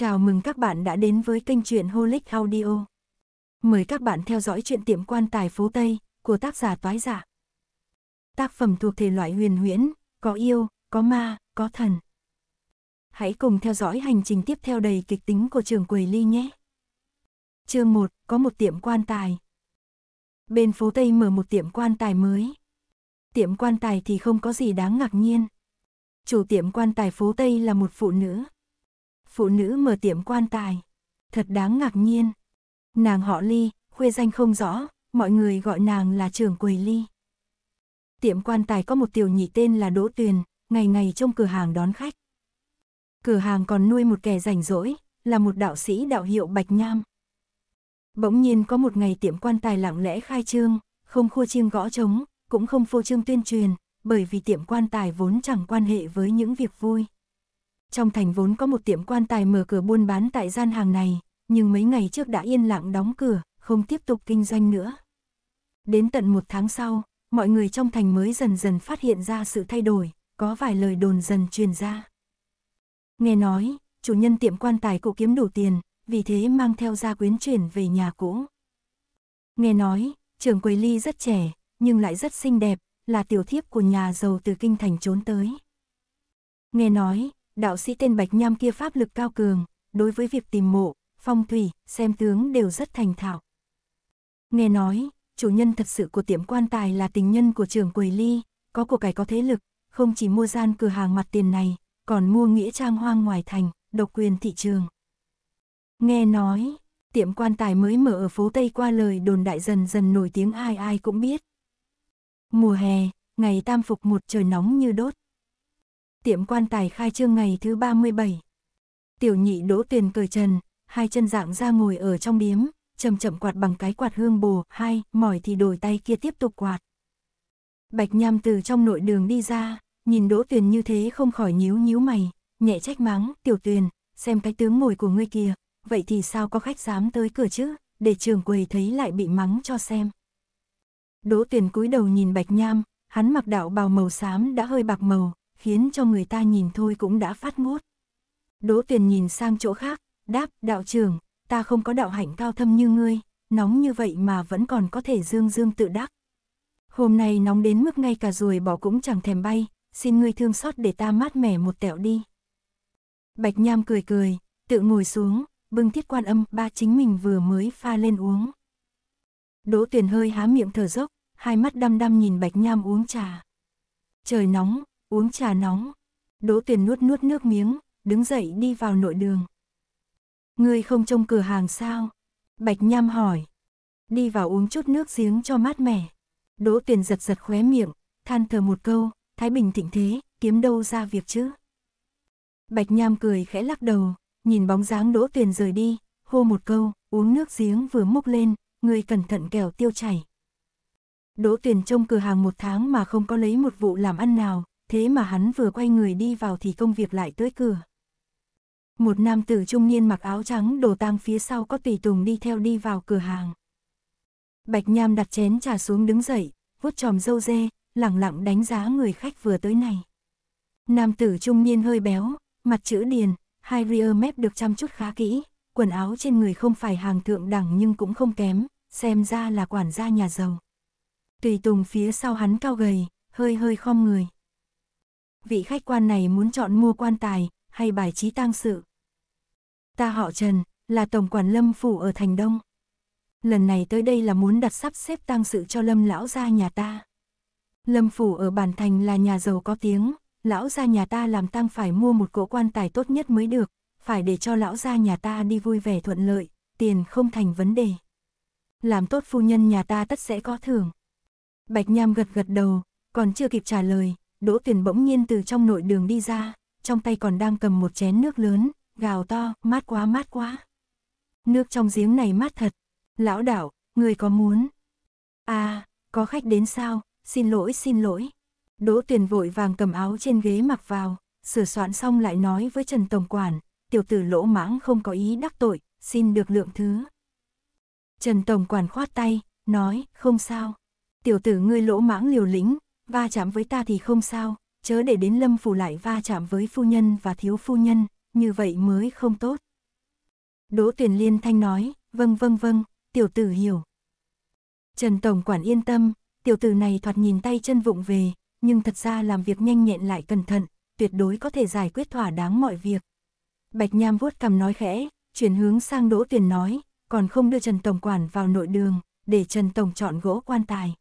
Chào mừng các bạn đã đến với kênh truyện Holic Audio. Mời các bạn theo dõi truyện tiệm quan tài phố Tây của tác giả Toái Giả. Dạ. Tác phẩm thuộc thể loại huyền huyễn, có yêu, có ma, có thần. Hãy cùng theo dõi hành trình tiếp theo đầy kịch tính của trường Quầy Ly nhé. Chương 1, có một tiệm quan tài. Bên phố Tây mở một tiệm quan tài mới. Tiệm quan tài thì không có gì đáng ngạc nhiên. Chủ tiệm quan tài phố Tây là một phụ nữ, phụ nữ mở tiệm quan tài. Thật đáng ngạc nhiên. Nàng họ Ly, khuê danh không rõ, mọi người gọi nàng là trưởng quầy Ly. Tiệm quan tài có một tiểu nhị tên là Đỗ Tuyền, ngày ngày trong cửa hàng đón khách. Cửa hàng còn nuôi một kẻ rảnh rỗi, là một đạo sĩ đạo hiệu Bạch Nham. Bỗng nhiên có một ngày tiệm quan tài lặng lẽ khai trương, không khua chiêng gõ trống, cũng không phô trương tuyên truyền, bởi vì tiệm quan tài vốn chẳng quan hệ với những việc vui trong thành vốn có một tiệm quan tài mở cửa buôn bán tại gian hàng này, nhưng mấy ngày trước đã yên lặng đóng cửa, không tiếp tục kinh doanh nữa. Đến tận một tháng sau, mọi người trong thành mới dần dần phát hiện ra sự thay đổi, có vài lời đồn dần truyền ra. Nghe nói, chủ nhân tiệm quan tài cụ kiếm đủ tiền, vì thế mang theo gia quyến chuyển về nhà cũ. Nghe nói, trưởng quầy ly rất trẻ, nhưng lại rất xinh đẹp, là tiểu thiếp của nhà giàu từ kinh thành trốn tới. Nghe nói, đạo sĩ tên Bạch Nham kia pháp lực cao cường, đối với việc tìm mộ, phong thủy, xem tướng đều rất thành thạo. Nghe nói, chủ nhân thật sự của tiệm quan tài là tình nhân của trưởng quầy ly, có của cải có thế lực, không chỉ mua gian cửa hàng mặt tiền này, còn mua nghĩa trang hoang ngoài thành, độc quyền thị trường. Nghe nói, tiệm quan tài mới mở ở phố Tây qua lời đồn đại dần dần nổi tiếng ai ai cũng biết. Mùa hè, ngày tam phục một trời nóng như đốt, tiệm quan tài khai trương ngày thứ 37. Tiểu nhị đỗ tuyền cởi trần, hai chân dạng ra ngồi ở trong điếm, chậm chậm quạt bằng cái quạt hương bồ, hai, mỏi thì đổi tay kia tiếp tục quạt. Bạch Nham từ trong nội đường đi ra, nhìn Đỗ Tuyền như thế không khỏi nhíu nhíu mày, nhẹ trách mắng, "Tiểu Tuyền, xem cái tướng ngồi của ngươi kia, vậy thì sao có khách dám tới cửa chứ, để trường quầy thấy lại bị mắng cho xem." Đỗ Tuyền cúi đầu nhìn Bạch Nham, hắn mặc đạo bào màu xám đã hơi bạc màu, khiến cho người ta nhìn thôi cũng đã phát ngốt. Đỗ Tuyền nhìn sang chỗ khác, đáp, đạo trưởng, ta không có đạo hạnh cao thâm như ngươi, nóng như vậy mà vẫn còn có thể dương dương tự đắc. Hôm nay nóng đến mức ngay cả ruồi bỏ cũng chẳng thèm bay, xin ngươi thương xót để ta mát mẻ một tẹo đi. Bạch Nham cười cười, tự ngồi xuống, bưng thiết quan âm ba chính mình vừa mới pha lên uống. Đỗ Tuyền hơi há miệng thở dốc, hai mắt đăm đăm nhìn Bạch Nham uống trà. Trời nóng, uống trà nóng. Đỗ Tuyền nuốt nuốt nước miếng, đứng dậy đi vào nội đường. Ngươi không trông cửa hàng sao? Bạch Nham hỏi. Đi vào uống chút nước giếng cho mát mẻ. Đỗ Tuyền giật giật khóe miệng, than thở một câu, Thái Bình thịnh thế, kiếm đâu ra việc chứ? Bạch Nham cười khẽ lắc đầu, nhìn bóng dáng Đỗ Tuyền rời đi, hô một câu, uống nước giếng vừa múc lên, người cẩn thận kẻo tiêu chảy. Đỗ Tuyền trông cửa hàng một tháng mà không có lấy một vụ làm ăn nào, thế mà hắn vừa quay người đi vào thì công việc lại tới cửa. Một nam tử trung niên mặc áo trắng đồ tang phía sau có tùy tùng đi theo đi vào cửa hàng. Bạch Nham đặt chén trà xuống đứng dậy, vuốt tròm dâu dê, lặng lặng đánh giá người khách vừa tới này. Nam tử trung niên hơi béo, mặt chữ điền, hai rear mép được chăm chút khá kỹ, quần áo trên người không phải hàng thượng đẳng nhưng cũng không kém, xem ra là quản gia nhà giàu. Tùy tùng phía sau hắn cao gầy, hơi hơi khom người vị khách quan này muốn chọn mua quan tài hay bài trí tang sự. Ta họ Trần, là tổng quản Lâm phủ ở thành Đông. Lần này tới đây là muốn đặt sắp xếp tang sự cho Lâm lão gia nhà ta. Lâm phủ ở bản thành là nhà giàu có tiếng, lão gia nhà ta làm tang phải mua một cỗ quan tài tốt nhất mới được, phải để cho lão gia nhà ta đi vui vẻ thuận lợi, tiền không thành vấn đề. Làm tốt phu nhân nhà ta tất sẽ có thưởng. Bạch Nham gật gật đầu, còn chưa kịp trả lời, Đỗ Tuyền bỗng nhiên từ trong nội đường đi ra, trong tay còn đang cầm một chén nước lớn, gào to, mát quá mát quá. Nước trong giếng này mát thật. Lão đảo, người có muốn? À, có khách đến sao? Xin lỗi xin lỗi. Đỗ Tuyền vội vàng cầm áo trên ghế mặc vào, sửa soạn xong lại nói với Trần Tổng Quản, tiểu tử lỗ mãng không có ý đắc tội, xin được lượng thứ. Trần Tổng Quản khoát tay, nói, không sao. Tiểu tử ngươi lỗ mãng liều lĩnh, va chạm với ta thì không sao, chớ để đến lâm phủ lại va chạm với phu nhân và thiếu phu nhân, như vậy mới không tốt. Đỗ Tuyền Liên Thanh nói, vâng vâng vâng, tiểu tử hiểu. Trần Tổng Quản yên tâm, tiểu tử này thoạt nhìn tay chân vụng về, nhưng thật ra làm việc nhanh nhẹn lại cẩn thận, tuyệt đối có thể giải quyết thỏa đáng mọi việc. Bạch Nham vuốt cầm nói khẽ, chuyển hướng sang Đỗ Tuyền nói, còn không đưa Trần Tổng Quản vào nội đường, để Trần Tổng chọn gỗ quan tài.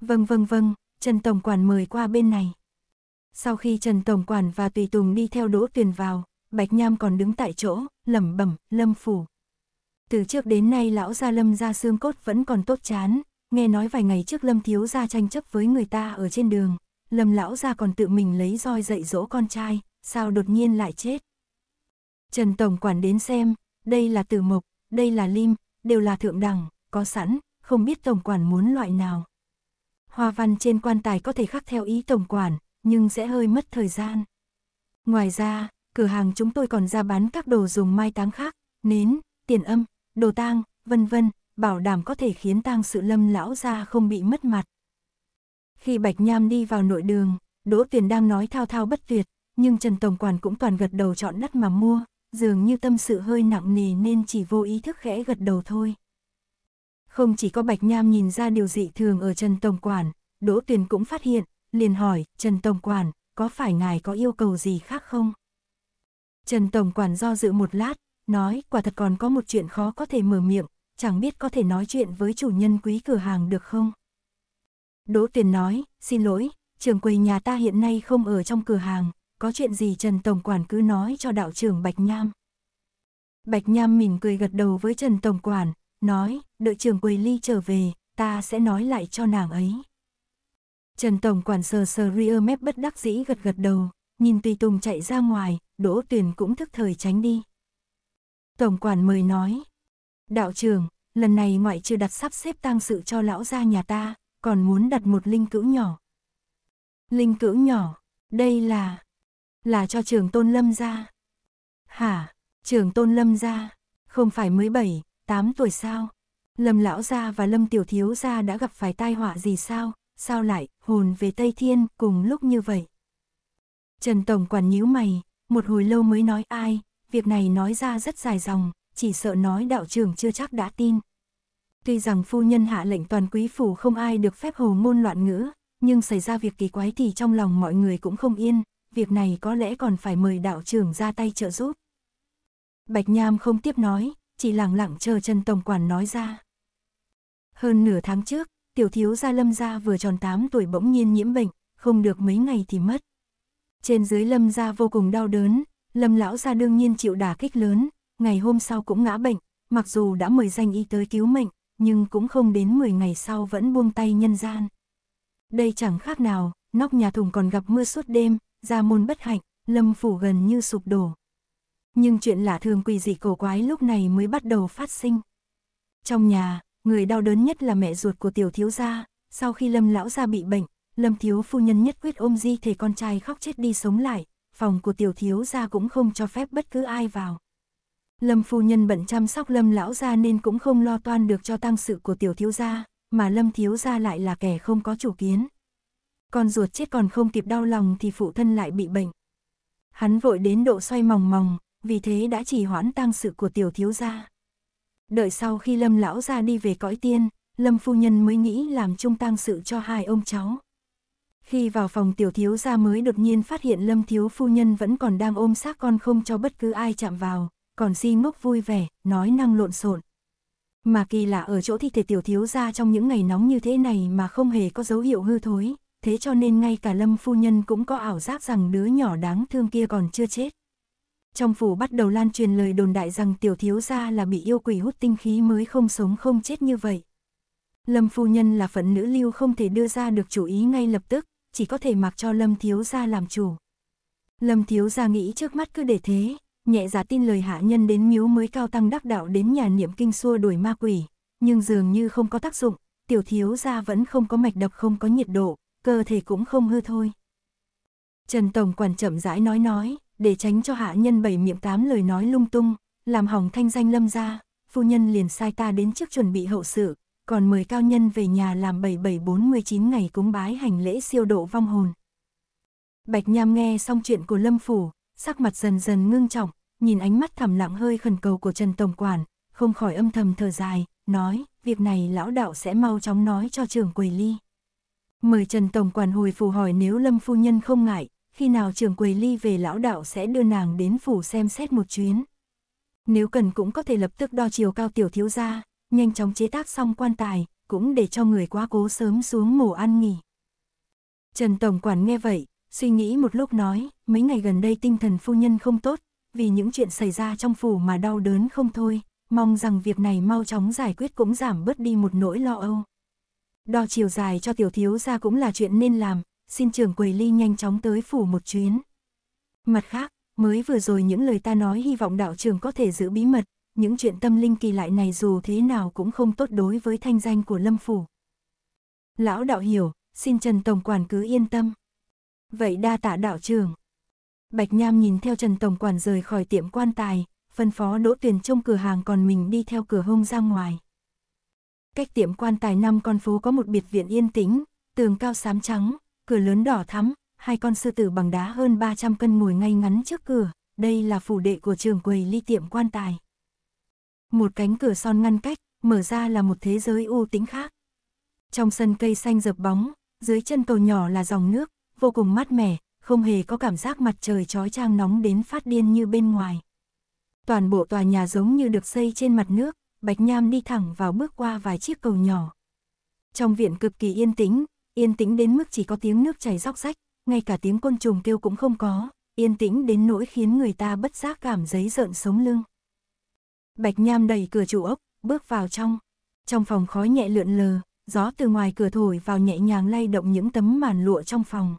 Vâng vâng vâng, Trần Tổng Quản mời qua bên này. Sau khi Trần Tổng Quản và Tùy Tùng đi theo Đỗ Tuyền vào, Bạch Nham còn đứng tại chỗ, lẩm bẩm, lâm phủ. Từ trước đến nay lão gia lâm gia xương cốt vẫn còn tốt chán, nghe nói vài ngày trước lâm thiếu gia tranh chấp với người ta ở trên đường, lâm lão gia còn tự mình lấy roi dạy dỗ con trai, sao đột nhiên lại chết. Trần Tổng Quản đến xem, đây là tử mộc, đây là lim, đều là thượng đẳng, có sẵn, không biết Tổng Quản muốn loại nào hoa văn trên quan tài có thể khắc theo ý tổng quản, nhưng sẽ hơi mất thời gian. Ngoài ra, cửa hàng chúng tôi còn ra bán các đồ dùng mai táng khác, nến, tiền âm, đồ tang, vân vân, bảo đảm có thể khiến tang sự lâm lão ra không bị mất mặt. Khi Bạch Nham đi vào nội đường, Đỗ Tuyền đang nói thao thao bất tuyệt, nhưng Trần Tổng Quản cũng toàn gật đầu chọn đất mà mua, dường như tâm sự hơi nặng nề nên chỉ vô ý thức khẽ gật đầu thôi. Không chỉ có Bạch Nham nhìn ra điều dị thường ở Trần Tổng Quản, Đỗ Tuyền cũng phát hiện, liền hỏi, Trần Tổng Quản, có phải ngài có yêu cầu gì khác không? Trần Tổng Quản do dự một lát, nói, quả thật còn có một chuyện khó có thể mở miệng, chẳng biết có thể nói chuyện với chủ nhân quý cửa hàng được không? Đỗ Tuyền nói, xin lỗi, trường quầy nhà ta hiện nay không ở trong cửa hàng, có chuyện gì Trần Tổng Quản cứ nói cho đạo trưởng Bạch Nham. Bạch Nham mỉm cười gật đầu với Trần Tổng Quản, nói, đợi trường Quỳ ly trở về, ta sẽ nói lại cho nàng ấy. Trần Tổng quản sờ sờ ria mép bất đắc dĩ gật gật đầu, nhìn Tùy Tùng chạy ra ngoài, Đỗ Tuyền cũng thức thời tránh đi. Tổng quản mời nói, đạo trưởng, lần này ngoại chưa đặt sắp xếp tang sự cho lão gia nhà ta, còn muốn đặt một linh cữu nhỏ. Linh cữu nhỏ, đây là, là cho trường tôn lâm ra. Hả, trường tôn lâm ra, không phải mới bảy 8 tuổi sao? Lâm lão gia và Lâm tiểu thiếu gia đã gặp phải tai họa gì sao? Sao lại hồn về Tây Thiên cùng lúc như vậy? Trần tổng quản nhíu mày, một hồi lâu mới nói ai, việc này nói ra rất dài dòng, chỉ sợ nói đạo trưởng chưa chắc đã tin. Tuy rằng phu nhân hạ lệnh toàn quý phủ không ai được phép hồ môn loạn ngữ, nhưng xảy ra việc kỳ quái thì trong lòng mọi người cũng không yên, việc này có lẽ còn phải mời đạo trưởng ra tay trợ giúp. Bạch Nham không tiếp nói, chỉ lặng lặng chờ Trần Tổng Quản nói ra. Hơn nửa tháng trước, tiểu thiếu gia Lâm gia vừa tròn 8 tuổi bỗng nhiên nhiễm bệnh, không được mấy ngày thì mất. Trên dưới Lâm gia vô cùng đau đớn, Lâm lão gia đương nhiên chịu đả kích lớn, ngày hôm sau cũng ngã bệnh, mặc dù đã mời danh y tới cứu mệnh, nhưng cũng không đến 10 ngày sau vẫn buông tay nhân gian. Đây chẳng khác nào, nóc nhà thùng còn gặp mưa suốt đêm, ra môn bất hạnh, Lâm phủ gần như sụp đổ nhưng chuyện lạ thường quỷ dị cổ quái lúc này mới bắt đầu phát sinh. Trong nhà, người đau đớn nhất là mẹ ruột của tiểu thiếu gia, sau khi lâm lão gia bị bệnh, lâm thiếu phu nhân nhất quyết ôm di thể con trai khóc chết đi sống lại, phòng của tiểu thiếu gia cũng không cho phép bất cứ ai vào. Lâm phu nhân bận chăm sóc lâm lão gia nên cũng không lo toan được cho tăng sự của tiểu thiếu gia, mà lâm thiếu gia lại là kẻ không có chủ kiến. Con ruột chết còn không kịp đau lòng thì phụ thân lại bị bệnh. Hắn vội đến độ xoay mòng mòng, vì thế đã trì hoãn tang sự của tiểu thiếu gia. Đợi sau khi Lâm lão gia đi về cõi tiên, Lâm phu nhân mới nghĩ làm chung tang sự cho hai ông cháu. Khi vào phòng tiểu thiếu gia mới đột nhiên phát hiện Lâm thiếu phu nhân vẫn còn đang ôm xác con không cho bất cứ ai chạm vào, còn si ngốc vui vẻ, nói năng lộn xộn. Mà kỳ lạ ở chỗ thi thể tiểu thiếu gia trong những ngày nóng như thế này mà không hề có dấu hiệu hư thối, thế cho nên ngay cả Lâm phu nhân cũng có ảo giác rằng đứa nhỏ đáng thương kia còn chưa chết trong phủ bắt đầu lan truyền lời đồn đại rằng tiểu thiếu gia là bị yêu quỷ hút tinh khí mới không sống không chết như vậy. Lâm phu nhân là phận nữ lưu không thể đưa ra được chủ ý ngay lập tức, chỉ có thể mặc cho Lâm thiếu gia làm chủ. Lâm thiếu gia nghĩ trước mắt cứ để thế, nhẹ giá dạ tin lời hạ nhân đến miếu mới cao tăng đắc đạo đến nhà niệm kinh xua đuổi ma quỷ, nhưng dường như không có tác dụng, tiểu thiếu gia vẫn không có mạch đập không có nhiệt độ, cơ thể cũng không hư thôi. Trần Tổng quản chậm rãi nói nói, để tránh cho hạ nhân bảy miệng tám lời nói lung tung, làm hỏng thanh danh lâm gia, phu nhân liền sai ta đến trước chuẩn bị hậu sự, còn mời cao nhân về nhà làm 7749 ngày cúng bái hành lễ siêu độ vong hồn. Bạch Nham nghe xong chuyện của Lâm Phủ, sắc mặt dần dần ngưng trọng, nhìn ánh mắt thầm lặng hơi khẩn cầu của Trần Tổng Quản, không khỏi âm thầm thở dài, nói, việc này lão đạo sẽ mau chóng nói cho trưởng quầy ly. Mời Trần Tổng Quản hồi phù hỏi nếu Lâm Phu Nhân không ngại, khi nào trưởng quầy ly về lão đạo sẽ đưa nàng đến phủ xem xét một chuyến. Nếu cần cũng có thể lập tức đo chiều cao tiểu thiếu gia, nhanh chóng chế tác xong quan tài, cũng để cho người quá cố sớm xuống mổ ăn nghỉ. Trần Tổng Quản nghe vậy, suy nghĩ một lúc nói, mấy ngày gần đây tinh thần phu nhân không tốt, vì những chuyện xảy ra trong phủ mà đau đớn không thôi, mong rằng việc này mau chóng giải quyết cũng giảm bớt đi một nỗi lo âu. Đo chiều dài cho tiểu thiếu gia cũng là chuyện nên làm, xin trưởng quầy ly nhanh chóng tới phủ một chuyến. Mặt khác, mới vừa rồi những lời ta nói hy vọng đạo trưởng có thể giữ bí mật, những chuyện tâm linh kỳ lại này dù thế nào cũng không tốt đối với thanh danh của lâm phủ. Lão đạo hiểu, xin Trần Tổng Quản cứ yên tâm. Vậy đa tạ đạo trưởng. Bạch Nham nhìn theo Trần Tổng Quản rời khỏi tiệm quan tài, phân phó đỗ tuyển trong cửa hàng còn mình đi theo cửa hông ra ngoài. Cách tiệm quan tài năm con phố có một biệt viện yên tĩnh, tường cao xám trắng, cửa lớn đỏ thắm, hai con sư tử bằng đá hơn 300 cân ngồi ngay ngắn trước cửa, đây là phủ đệ của trường quầy ly tiệm quan tài. Một cánh cửa son ngăn cách, mở ra là một thế giới u tính khác. Trong sân cây xanh dập bóng, dưới chân cầu nhỏ là dòng nước, vô cùng mát mẻ, không hề có cảm giác mặt trời trói trang nóng đến phát điên như bên ngoài. Toàn bộ tòa nhà giống như được xây trên mặt nước, Bạch Nham đi thẳng vào bước qua vài chiếc cầu nhỏ. Trong viện cực kỳ yên tĩnh, yên tĩnh đến mức chỉ có tiếng nước chảy róc rách, ngay cả tiếng côn trùng kêu cũng không có, yên tĩnh đến nỗi khiến người ta bất giác cảm giấy rợn sống lưng. Bạch Nham đẩy cửa chủ ốc, bước vào trong. Trong phòng khói nhẹ lượn lờ, gió từ ngoài cửa thổi vào nhẹ nhàng lay động những tấm màn lụa trong phòng.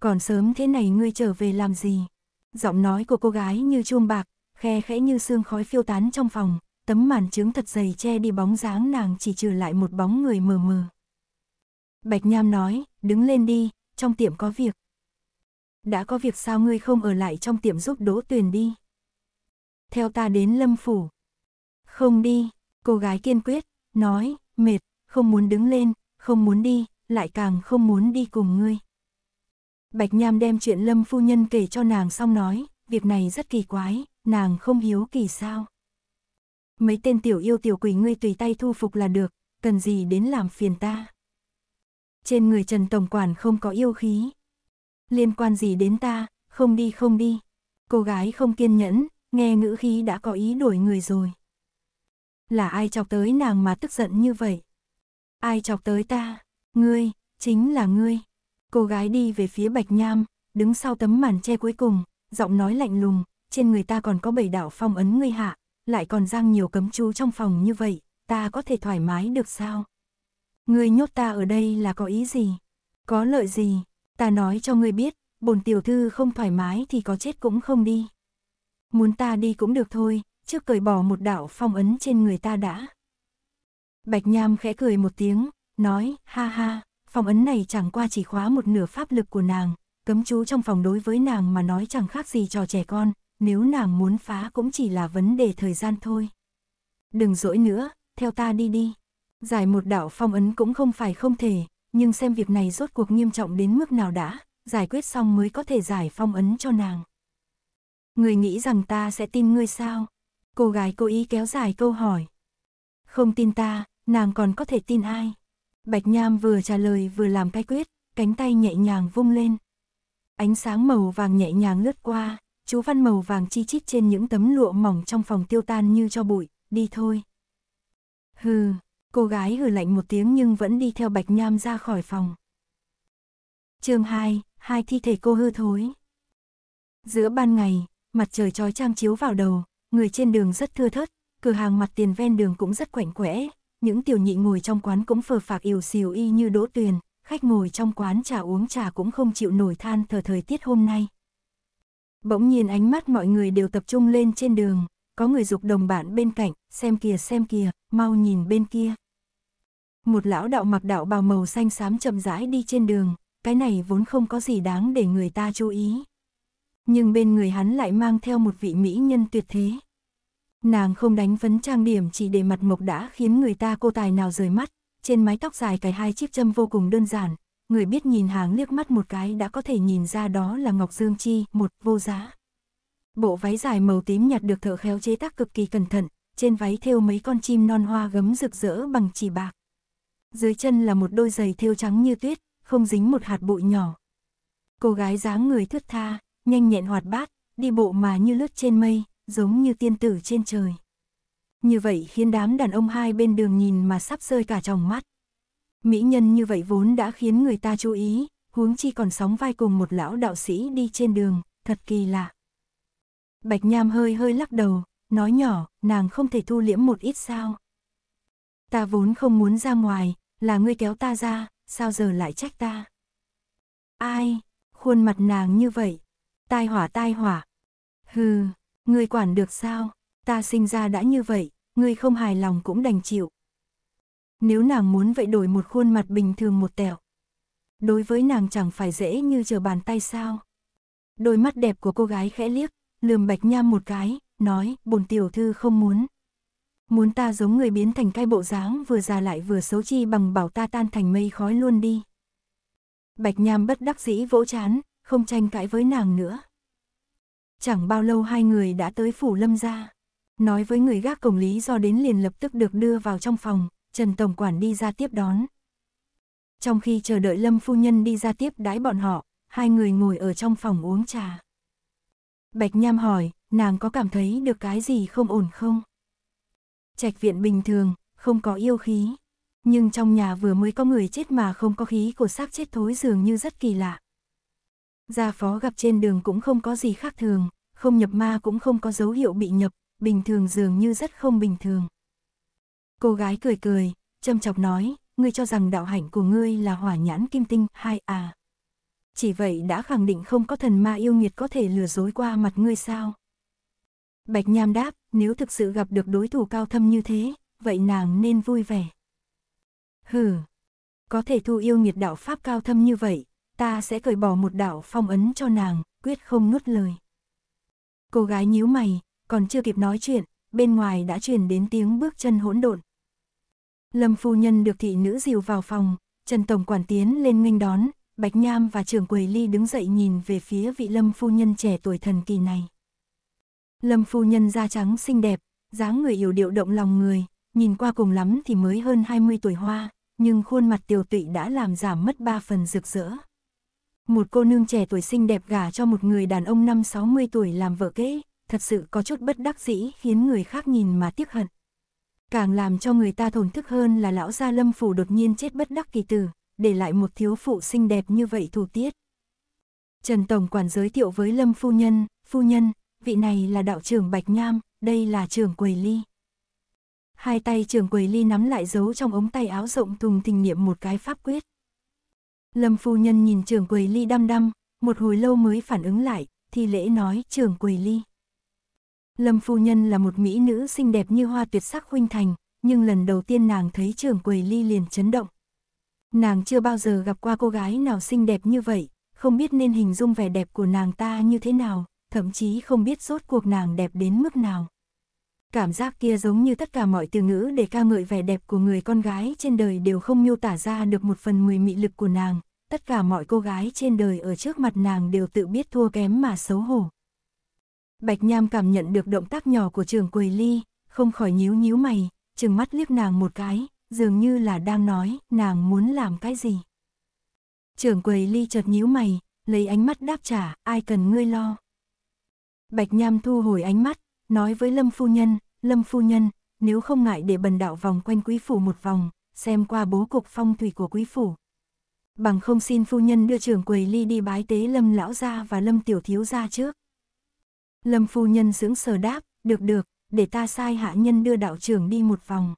Còn sớm thế này ngươi trở về làm gì? Giọng nói của cô gái như chuông bạc, khe khẽ như sương khói phiêu tán trong phòng, tấm màn trướng thật dày che đi bóng dáng nàng chỉ trừ lại một bóng người mờ mờ. Bạch Nham nói, đứng lên đi, trong tiệm có việc. Đã có việc sao ngươi không ở lại trong tiệm giúp Đỗ Tuyền đi? Theo ta đến Lâm Phủ. Không đi, cô gái kiên quyết, nói, mệt, không muốn đứng lên, không muốn đi, lại càng không muốn đi cùng ngươi. Bạch Nham đem chuyện Lâm Phu Nhân kể cho nàng xong nói, việc này rất kỳ quái, nàng không hiếu kỳ sao. Mấy tên tiểu yêu tiểu quỷ ngươi tùy tay thu phục là được, cần gì đến làm phiền ta trên người Trần Tổng Quản không có yêu khí. Liên quan gì đến ta, không đi không đi. Cô gái không kiên nhẫn, nghe ngữ khí đã có ý đuổi người rồi. Là ai chọc tới nàng mà tức giận như vậy? Ai chọc tới ta? Ngươi, chính là ngươi. Cô gái đi về phía Bạch Nham, đứng sau tấm màn che cuối cùng, giọng nói lạnh lùng, trên người ta còn có bảy đảo phong ấn ngươi hạ, lại còn giang nhiều cấm chú trong phòng như vậy, ta có thể thoải mái được sao? Ngươi nhốt ta ở đây là có ý gì? Có lợi gì? Ta nói cho ngươi biết, bổn tiểu thư không thoải mái thì có chết cũng không đi. Muốn ta đi cũng được thôi, trước cởi bỏ một đạo phong ấn trên người ta đã. Bạch Nham khẽ cười một tiếng, nói, ha ha, phong ấn này chẳng qua chỉ khóa một nửa pháp lực của nàng, cấm chú trong phòng đối với nàng mà nói chẳng khác gì trò trẻ con, nếu nàng muốn phá cũng chỉ là vấn đề thời gian thôi. Đừng dỗi nữa, theo ta đi đi. Giải một đạo phong ấn cũng không phải không thể, nhưng xem việc này rốt cuộc nghiêm trọng đến mức nào đã, giải quyết xong mới có thể giải phong ấn cho nàng. Người nghĩ rằng ta sẽ tin ngươi sao? Cô gái cố ý kéo dài câu hỏi. Không tin ta, nàng còn có thể tin ai? Bạch Nham vừa trả lời vừa làm cái quyết, cánh tay nhẹ nhàng vung lên. Ánh sáng màu vàng nhẹ nhàng lướt qua, chú văn màu vàng chi chít trên những tấm lụa mỏng trong phòng tiêu tan như cho bụi, đi thôi. Hừ, Cô gái hừ lạnh một tiếng nhưng vẫn đi theo Bạch Nham ra khỏi phòng. chương 2, hai thi thể cô hư thối. Giữa ban ngày, mặt trời trói trang chiếu vào đầu, người trên đường rất thưa thớt, cửa hàng mặt tiền ven đường cũng rất quạnh quẽ, những tiểu nhị ngồi trong quán cũng phờ phạc yểu xìu y như đỗ tuyền, khách ngồi trong quán trà uống trà cũng không chịu nổi than thờ thời tiết hôm nay. Bỗng nhiên ánh mắt mọi người đều tập trung lên trên đường, có người dục đồng bạn bên cạnh, xem kìa xem kìa, mau nhìn bên kia. Một lão đạo mặc đạo bào màu xanh xám chậm rãi đi trên đường, cái này vốn không có gì đáng để người ta chú ý. Nhưng bên người hắn lại mang theo một vị mỹ nhân tuyệt thế. Nàng không đánh vấn trang điểm chỉ để mặt mộc đã khiến người ta cô tài nào rời mắt, trên mái tóc dài cài hai chiếc châm vô cùng đơn giản, người biết nhìn hàng liếc mắt một cái đã có thể nhìn ra đó là Ngọc Dương Chi, một vô giá. Bộ váy dài màu tím nhạt được thợ khéo chế tác cực kỳ cẩn thận, trên váy thêu mấy con chim non hoa gấm rực rỡ bằng chỉ bạc. Dưới chân là một đôi giày thêu trắng như tuyết, không dính một hạt bụi nhỏ. Cô gái dáng người thướt tha, nhanh nhẹn hoạt bát, đi bộ mà như lướt trên mây, giống như tiên tử trên trời. Như vậy khiến đám đàn ông hai bên đường nhìn mà sắp rơi cả tròng mắt. Mỹ nhân như vậy vốn đã khiến người ta chú ý, huống chi còn sóng vai cùng một lão đạo sĩ đi trên đường, thật kỳ lạ. Bạch Nham hơi hơi lắc đầu, nói nhỏ, nàng không thể thu liễm một ít sao. Ta vốn không muốn ra ngoài, là ngươi kéo ta ra, sao giờ lại trách ta? Ai, khuôn mặt nàng như vậy, tai hỏa tai hỏa. Hừ, ngươi quản được sao, ta sinh ra đã như vậy, ngươi không hài lòng cũng đành chịu. Nếu nàng muốn vậy đổi một khuôn mặt bình thường một tẹo. Đối với nàng chẳng phải dễ như chờ bàn tay sao. Đôi mắt đẹp của cô gái khẽ liếc, lườm bạch nham một cái, nói, bồn tiểu thư không muốn muốn ta giống người biến thành cái bộ dáng vừa già lại vừa xấu chi bằng bảo ta tan thành mây khói luôn đi. Bạch Nham bất đắc dĩ vỗ chán, không tranh cãi với nàng nữa. Chẳng bao lâu hai người đã tới phủ lâm gia. Nói với người gác cổng lý do đến liền lập tức được đưa vào trong phòng, Trần Tổng Quản đi ra tiếp đón. Trong khi chờ đợi Lâm Phu Nhân đi ra tiếp đái bọn họ, hai người ngồi ở trong phòng uống trà. Bạch Nham hỏi, nàng có cảm thấy được cái gì không ổn không? Trạch viện bình thường, không có yêu khí. Nhưng trong nhà vừa mới có người chết mà không có khí của xác chết thối dường như rất kỳ lạ. Gia phó gặp trên đường cũng không có gì khác thường, không nhập ma cũng không có dấu hiệu bị nhập, bình thường dường như rất không bình thường. Cô gái cười cười, châm chọc nói, ngươi cho rằng đạo hạnh của ngươi là hỏa nhãn kim tinh, hai à. Chỉ vậy đã khẳng định không có thần ma yêu nghiệt có thể lừa dối qua mặt ngươi sao? Bạch Nham đáp, nếu thực sự gặp được đối thủ cao thâm như thế, vậy nàng nên vui vẻ. Hừ, có thể thu yêu nghiệt đạo pháp cao thâm như vậy, ta sẽ cởi bỏ một đạo phong ấn cho nàng, quyết không nuốt lời. Cô gái nhíu mày, còn chưa kịp nói chuyện, bên ngoài đã truyền đến tiếng bước chân hỗn độn. Lâm phu nhân được thị nữ dìu vào phòng, Trần Tổng quản tiến lên nghênh đón, Bạch Nham và trưởng quầy ly đứng dậy nhìn về phía vị lâm phu nhân trẻ tuổi thần kỳ này. Lâm phu nhân da trắng xinh đẹp, dáng người hiểu điệu động lòng người, nhìn qua cùng lắm thì mới hơn 20 tuổi hoa, nhưng khuôn mặt tiều tụy đã làm giảm mất ba phần rực rỡ. Một cô nương trẻ tuổi xinh đẹp gả cho một người đàn ông năm 60 tuổi làm vợ kế, thật sự có chút bất đắc dĩ khiến người khác nhìn mà tiếc hận. Càng làm cho người ta thổn thức hơn là lão gia lâm phủ đột nhiên chết bất đắc kỳ tử, để lại một thiếu phụ xinh đẹp như vậy thủ tiết. Trần Tổng quản giới thiệu với Lâm Phu Nhân, Phu Nhân, vị này là đạo trưởng Bạch Nham, đây là trưởng Quầy Ly. Hai tay trưởng Quầy Ly nắm lại giấu trong ống tay áo rộng thùng thình niệm một cái pháp quyết. Lâm phu nhân nhìn trưởng Quầy Ly đăm đăm, một hồi lâu mới phản ứng lại, thì lễ nói trưởng Quầy Ly. Lâm phu nhân là một mỹ nữ xinh đẹp như hoa tuyệt sắc huynh thành, nhưng lần đầu tiên nàng thấy trưởng Quầy Ly liền chấn động. Nàng chưa bao giờ gặp qua cô gái nào xinh đẹp như vậy, không biết nên hình dung vẻ đẹp của nàng ta như thế nào, thậm chí không biết rốt cuộc nàng đẹp đến mức nào. Cảm giác kia giống như tất cả mọi từ ngữ để ca ngợi vẻ đẹp của người con gái trên đời đều không miêu tả ra được một phần mười mị lực của nàng, tất cả mọi cô gái trên đời ở trước mặt nàng đều tự biết thua kém mà xấu hổ. Bạch Nham cảm nhận được động tác nhỏ của trường Quầy Ly, không khỏi nhíu nhíu mày, trừng mắt liếc nàng một cái, dường như là đang nói nàng muốn làm cái gì. Trường Quầy Ly chợt nhíu mày, lấy ánh mắt đáp trả, ai cần ngươi lo. Bạch Nham thu hồi ánh mắt, nói với Lâm Phu Nhân, Lâm Phu Nhân, nếu không ngại để bần đạo vòng quanh quý phủ một vòng, xem qua bố cục phong thủy của quý phủ. Bằng không xin phu nhân đưa trưởng quầy ly đi bái tế Lâm Lão Gia và Lâm Tiểu Thiếu Gia trước. Lâm Phu Nhân sững sờ đáp, được được, để ta sai hạ nhân đưa đạo trưởng đi một vòng.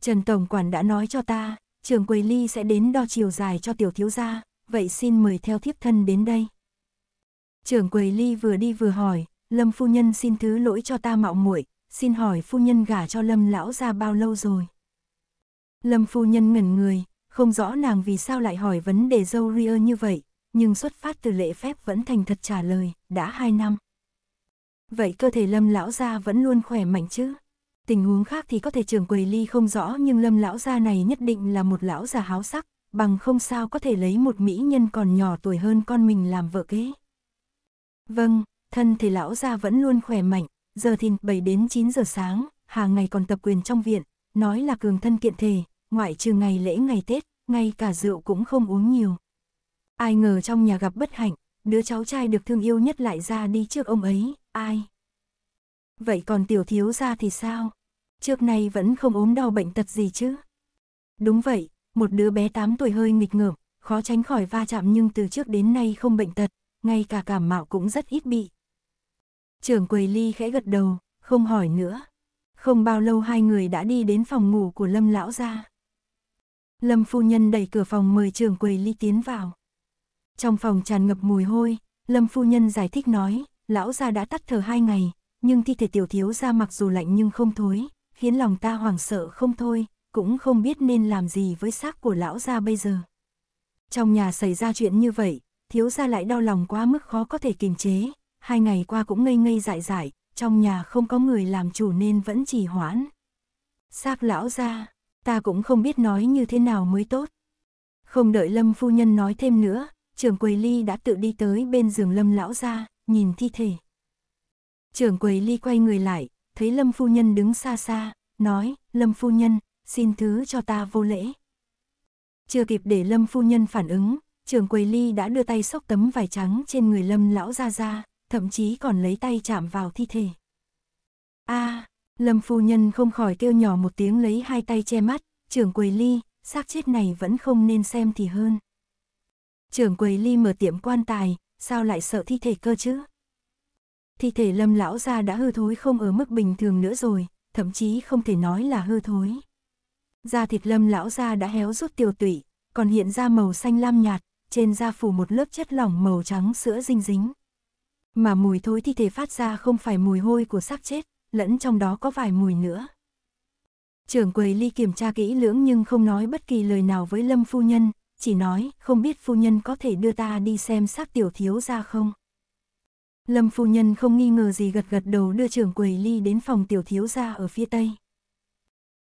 Trần Tổng Quản đã nói cho ta, trưởng quầy ly sẽ đến đo chiều dài cho Tiểu Thiếu Gia, vậy xin mời theo thiếp thân đến đây. Trưởng quầy ly vừa đi vừa hỏi, Lâm phu nhân xin thứ lỗi cho ta mạo muội, xin hỏi phu nhân gả cho Lâm lão ra bao lâu rồi? Lâm phu nhân ngẩn người, không rõ nàng vì sao lại hỏi vấn đề dâu ria như vậy, nhưng xuất phát từ lễ phép vẫn thành thật trả lời, đã hai năm. Vậy cơ thể Lâm lão gia vẫn luôn khỏe mạnh chứ? Tình huống khác thì có thể trưởng quầy ly không rõ nhưng Lâm lão gia này nhất định là một lão già háo sắc, bằng không sao có thể lấy một mỹ nhân còn nhỏ tuổi hơn con mình làm vợ kế. Vâng, thân thể lão gia vẫn luôn khỏe mạnh, giờ thì 7 đến 9 giờ sáng, hàng ngày còn tập quyền trong viện, nói là cường thân kiện thể, ngoại trừ ngày lễ ngày Tết, ngay cả rượu cũng không uống nhiều. Ai ngờ trong nhà gặp bất hạnh, đứa cháu trai được thương yêu nhất lại ra đi trước ông ấy, ai? Vậy còn tiểu thiếu gia thì sao? Trước nay vẫn không ốm đau bệnh tật gì chứ? Đúng vậy, một đứa bé 8 tuổi hơi nghịch ngợm, khó tránh khỏi va chạm nhưng từ trước đến nay không bệnh tật, ngay cả cảm mạo cũng rất ít bị. Trưởng quầy ly khẽ gật đầu, không hỏi nữa. Không bao lâu hai người đã đi đến phòng ngủ của Lâm lão gia. Lâm phu nhân đẩy cửa phòng mời trưởng quầy ly tiến vào. Trong phòng tràn ngập mùi hôi, Lâm phu nhân giải thích nói, lão gia đã tắt thở hai ngày, nhưng thi thể tiểu thiếu gia mặc dù lạnh nhưng không thối, khiến lòng ta hoảng sợ không thôi, cũng không biết nên làm gì với xác của lão gia bây giờ. Trong nhà xảy ra chuyện như vậy, thiếu gia lại đau lòng quá mức khó có thể kiềm chế, hai ngày qua cũng ngây ngây dại dại, trong nhà không có người làm chủ nên vẫn trì hoãn. Xác lão gia ta cũng không biết nói như thế nào mới tốt. Không đợi Lâm phu nhân nói thêm nữa, trưởng quầy ly đã tự đi tới bên giường Lâm lão gia nhìn thi thể. Trưởng quầy ly quay người lại, thấy Lâm phu nhân đứng xa xa, nói, Lâm phu nhân, xin thứ cho ta vô lễ. Chưa kịp để Lâm phu nhân phản ứng, trường quầy ly đã đưa tay xốc tấm vải trắng trên người lâm lão ra ra, thậm chí còn lấy tay chạm vào thi thể. a à, lâm phu nhân không khỏi kêu nhỏ một tiếng lấy hai tay che mắt, trường quầy ly, xác chết này vẫn không nên xem thì hơn. Trường quầy ly mở tiệm quan tài, sao lại sợ thi thể cơ chứ? Thi thể lâm lão ra đã hư thối không ở mức bình thường nữa rồi, thậm chí không thể nói là hư thối. Da thịt lâm lão ra đã héo rút tiêu tụy, còn hiện ra màu xanh lam nhạt, trên da phủ một lớp chất lỏng màu trắng sữa dinh dính. Mà mùi thối thi thể phát ra không phải mùi hôi của xác chết, lẫn trong đó có vài mùi nữa. Trưởng quầy ly kiểm tra kỹ lưỡng nhưng không nói bất kỳ lời nào với Lâm phu nhân, chỉ nói không biết phu nhân có thể đưa ta đi xem xác tiểu thiếu ra không. Lâm phu nhân không nghi ngờ gì gật gật đầu đưa trưởng quầy ly đến phòng tiểu thiếu ra ở phía tây.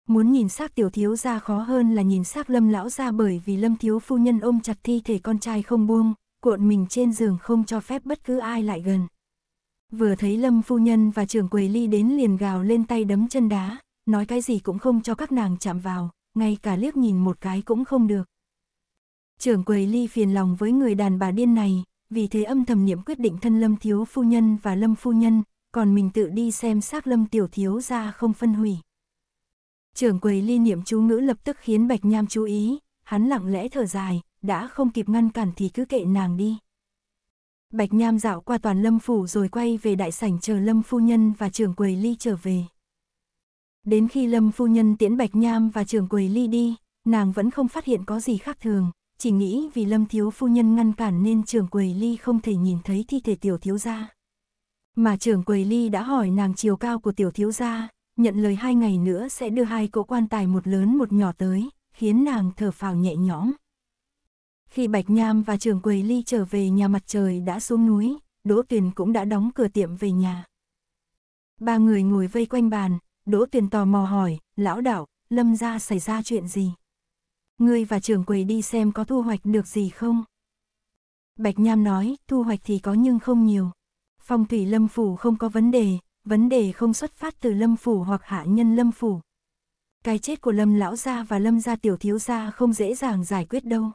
Muốn nhìn xác tiểu thiếu gia khó hơn là nhìn xác lâm lão gia bởi vì lâm thiếu phu nhân ôm chặt thi thể con trai không buông, cuộn mình trên giường không cho phép bất cứ ai lại gần. Vừa thấy lâm phu nhân và trưởng quầy ly đến liền gào lên tay đấm chân đá, nói cái gì cũng không cho các nàng chạm vào, ngay cả liếc nhìn một cái cũng không được. Trưởng quầy ly phiền lòng với người đàn bà điên này, vì thế âm thầm niệm quyết định thân lâm thiếu phu nhân và lâm phu nhân, còn mình tự đi xem xác lâm tiểu thiếu ra không phân hủy. Trưởng quầy ly niệm chú ngữ lập tức khiến Bạch Nham chú ý, hắn lặng lẽ thở dài, đã không kịp ngăn cản thì cứ kệ nàng đi. Bạch Nham dạo qua toàn lâm phủ rồi quay về đại sảnh chờ lâm phu nhân và trưởng quầy ly trở về. Đến khi lâm phu nhân tiễn Bạch Nham và trưởng quầy ly đi, nàng vẫn không phát hiện có gì khác thường, chỉ nghĩ vì lâm thiếu phu nhân ngăn cản nên trưởng quầy ly không thể nhìn thấy thi thể tiểu thiếu gia. Mà trưởng quầy ly đã hỏi nàng chiều cao của tiểu thiếu gia, nhận lời hai ngày nữa sẽ đưa hai cỗ quan tài một lớn một nhỏ tới, khiến nàng thở phào nhẹ nhõm. Khi Bạch Nham và Trường Quầy Ly trở về nhà mặt trời đã xuống núi, Đỗ Tuyền cũng đã đóng cửa tiệm về nhà. Ba người ngồi vây quanh bàn, Đỗ Tuyền tò mò hỏi, lão đạo, lâm ra xảy ra chuyện gì? Ngươi và Trường Quầy đi xem có thu hoạch được gì không? Bạch Nham nói, thu hoạch thì có nhưng không nhiều. Phong thủy lâm phủ không có vấn đề, vấn đề không xuất phát từ lâm phủ hoặc hạ nhân lâm phủ. Cái chết của lâm lão gia và lâm gia tiểu thiếu gia không dễ dàng giải quyết đâu.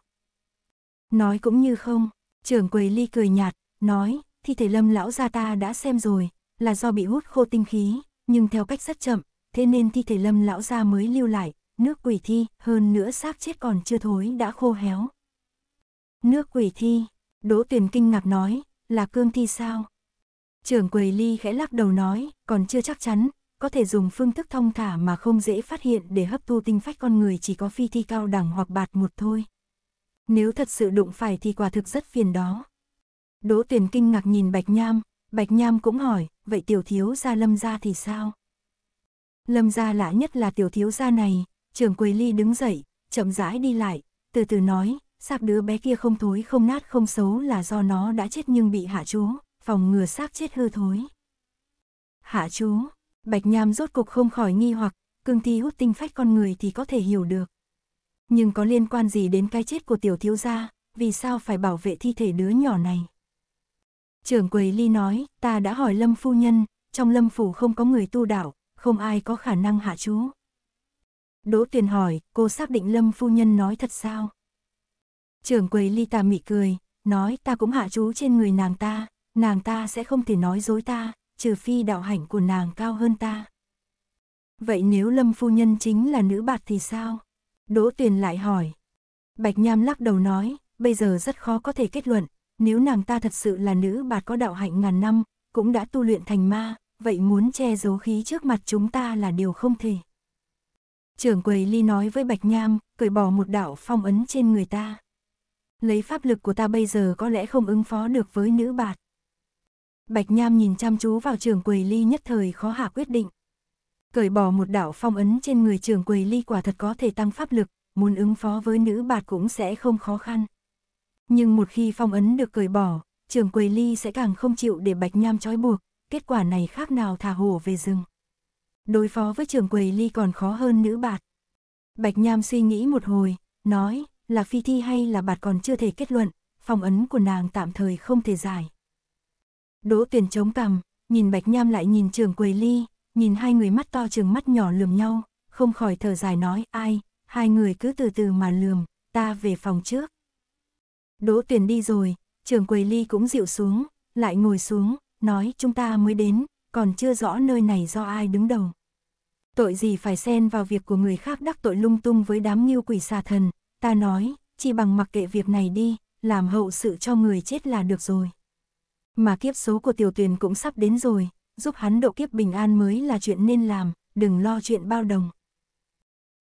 Nói cũng như không, trưởng quầy ly cười nhạt, nói, thi thể lâm lão gia ta đã xem rồi, là do bị hút khô tinh khí, nhưng theo cách rất chậm, thế nên thi thể lâm lão gia mới lưu lại, nước quỷ thi, hơn nữa xác chết còn chưa thối đã khô héo. Nước quỷ thi, Đỗ Tuyền kinh ngạc nói, là cương thi sao? Trưởng quầy ly khẽ lắc đầu nói, còn chưa chắc chắn, có thể dùng phương thức thông thả mà không dễ phát hiện để hấp thu tinh phách con người chỉ có phi thi cao đẳng hoặc bạt một thôi. Nếu thật sự đụng phải thì quả thực rất phiền đó. Đỗ tuyển kinh ngạc nhìn Bạch Nham, Bạch Nham cũng hỏi, vậy tiểu thiếu gia lâm gia thì sao? Lâm gia lạ nhất là tiểu thiếu gia này, trưởng quầy ly đứng dậy, chậm rãi đi lại, từ từ nói, xác đứa bé kia không thối không nát không xấu là do nó đã chết nhưng bị hạ chú, phòng ngừa xác chết hư thối. Hạ chú, Bạch Nham rốt cục không khỏi nghi hoặc, cương thi hút tinh phách con người thì có thể hiểu được. Nhưng có liên quan gì đến cái chết của tiểu thiếu gia, vì sao phải bảo vệ thi thể đứa nhỏ này? Trưởng quầy ly nói, ta đã hỏi lâm phu nhân, trong lâm phủ không có người tu đạo, không ai có khả năng hạ chú. Đỗ Tuyền hỏi, cô xác định lâm phu nhân nói thật sao? Trưởng quầy ly tà mị cười, nói ta cũng hạ chú trên người nàng ta, nàng ta sẽ không thể nói dối ta, trừ phi đạo hạnh của nàng cao hơn ta. Vậy nếu Lâm Phu Nhân chính là nữ bạt thì sao? Đỗ Tuyền lại hỏi. Bạch Nham lắc đầu nói, bây giờ rất khó có thể kết luận, nếu nàng ta thật sự là nữ bạt có đạo hạnh ngàn năm, cũng đã tu luyện thành ma, vậy muốn che giấu khí trước mặt chúng ta là điều không thể. Trưởng quầy ly nói với Bạch Nham, cởi bỏ một đạo phong ấn trên người ta. Lấy pháp lực của ta bây giờ có lẽ không ứng phó được với nữ bạt. Bạch Nham nhìn chăm chú vào trường quầy ly nhất thời khó hạ quyết định. Cởi bỏ một đảo phong ấn trên người trường quầy ly quả thật có thể tăng pháp lực, muốn ứng phó với nữ bạt cũng sẽ không khó khăn. Nhưng một khi phong ấn được cởi bỏ, trường quầy ly sẽ càng không chịu để Bạch Nham trói buộc, kết quả này khác nào thả hổ về rừng. Đối phó với trường quầy ly còn khó hơn nữ bạt. Bạch Nham suy nghĩ một hồi, nói, là phi thi hay là bạt còn chưa thể kết luận, phong ấn của nàng tạm thời không thể giải. Đỗ Tuyền chống cằm, nhìn Bạch Nham lại nhìn Trường Quầy Ly, nhìn hai người mắt to trường mắt nhỏ lườm nhau, không khỏi thở dài nói, ai, hai người cứ từ từ mà lườm, ta về phòng trước. Đỗ Tuyền đi rồi, Trường Quầy Ly cũng dịu xuống, lại ngồi xuống, nói chúng ta mới đến, còn chưa rõ nơi này do ai đứng đầu. Tội gì phải xen vào việc của người khác đắc tội lung tung với đám nghiêu quỷ xà thần, ta nói, chỉ bằng mặc kệ việc này đi, làm hậu sự cho người chết là được rồi. Mà kiếp số của tiểu tuyền cũng sắp đến rồi, giúp hắn độ kiếp bình an mới là chuyện nên làm, đừng lo chuyện bao đồng.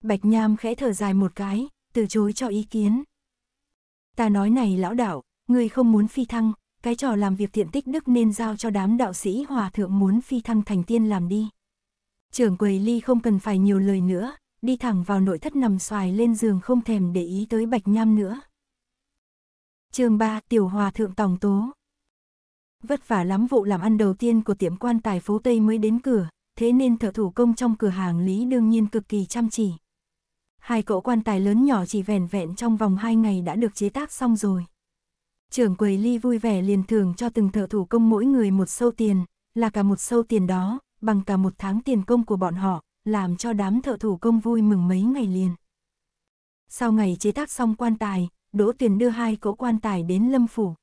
Bạch Nham khẽ thở dài một cái, từ chối cho ý kiến. Ta nói này lão đạo, người không muốn phi thăng, cái trò làm việc thiện tích đức nên giao cho đám đạo sĩ hòa thượng muốn phi thăng thành tiên làm đi. Trưởng quầy ly không cần phải nhiều lời nữa, đi thẳng vào nội thất nằm xoài lên giường không thèm để ý tới Bạch Nham nữa. chương 3 Tiểu Hòa Thượng Tòng Tố Vất vả lắm vụ làm ăn đầu tiên của tiệm quan tài phố Tây mới đến cửa, thế nên thợ thủ công trong cửa hàng Lý đương nhiên cực kỳ chăm chỉ. Hai cỗ quan tài lớn nhỏ chỉ vẻn vẹn trong vòng hai ngày đã được chế tác xong rồi. Trưởng quầy Ly vui vẻ liền thưởng cho từng thợ thủ công mỗi người một sâu tiền, là cả một sâu tiền đó, bằng cả một tháng tiền công của bọn họ, làm cho đám thợ thủ công vui mừng mấy ngày liền. Sau ngày chế tác xong quan tài, Đỗ Tuyền đưa hai cỗ quan tài đến Lâm Phủ.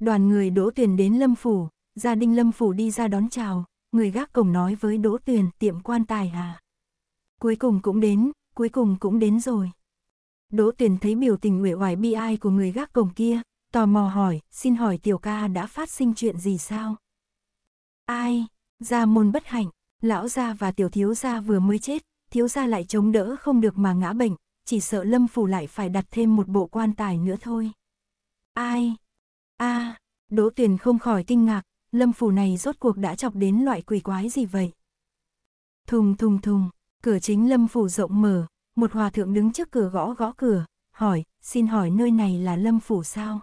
Đoàn người Đỗ Tuyền đến Lâm Phủ, gia đình Lâm Phủ đi ra đón chào, người gác cổng nói với Đỗ Tuyền tiệm quan tài à. Cuối cùng cũng đến, cuối cùng cũng đến rồi. Đỗ Tuyền thấy biểu tình uể oải bi ai của người gác cổng kia, tò mò hỏi, xin hỏi tiểu ca đã phát sinh chuyện gì sao? Ai, gia môn bất hạnh, lão gia và tiểu thiếu gia vừa mới chết, thiếu gia lại chống đỡ không được mà ngã bệnh, chỉ sợ lâm phủ lại phải đặt thêm một bộ quan tài nữa thôi. Ai, a à, Đỗ Tuyền không khỏi kinh ngạc, lâm phủ này rốt cuộc đã chọc đến loại quỷ quái gì vậy? Thùng thùng thùng, cửa chính lâm phủ rộng mở, một hòa thượng đứng trước cửa gõ gõ cửa, hỏi, xin hỏi nơi này là lâm phủ sao?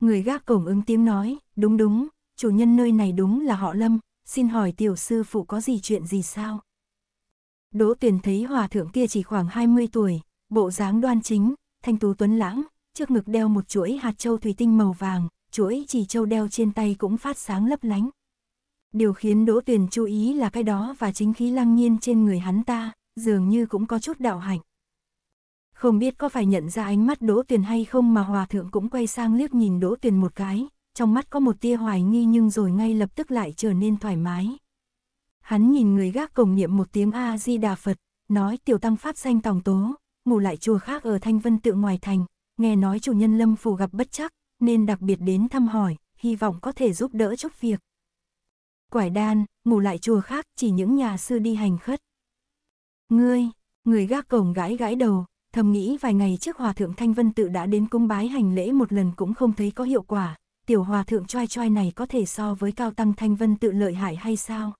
Người gác cổng ứng tiếng nói, đúng đúng, chủ nhân nơi này đúng là họ lâm, xin hỏi tiểu sư phụ có gì chuyện gì sao? Đỗ Tuyền thấy hòa thượng kia chỉ khoảng 20 tuổi, bộ dáng đoan chính, thanh tú tuấn lãng, trước ngực đeo một chuỗi hạt châu thủy tinh màu vàng, chuỗi chỉ châu đeo trên tay cũng phát sáng lấp lánh. Điều khiến Đỗ Tuyền chú ý là cái đó và chính khí lăng nhiên trên người hắn ta, dường như cũng có chút đạo hạnh. Không biết có phải nhận ra ánh mắt Đỗ Tuyền hay không mà Hòa Thượng cũng quay sang liếc nhìn Đỗ Tuyền một cái, trong mắt có một tia hoài nghi nhưng rồi ngay lập tức lại trở nên thoải mái. Hắn nhìn người gác cổng niệm một tiếng A-di-đà Phật, nói tiểu tăng pháp danh tòng tố, ngủ lại chùa khác ở Thanh Vân tự ngoài thành, nghe nói chủ nhân Lâm Phủ gặp bất chắc, nên đặc biệt đến thăm hỏi, hy vọng có thể giúp đỡ chút việc. Quải đan, ngủ lại chùa khác chỉ những nhà sư đi hành khất. Ngươi, người gác cổng gãi gãi đầu, thầm nghĩ vài ngày trước hòa thượng Thanh Vân Tự đã đến cung bái hành lễ một lần cũng không thấy có hiệu quả, tiểu hòa thượng choi choi này có thể so với cao tăng Thanh Vân Tự lợi hại hay sao?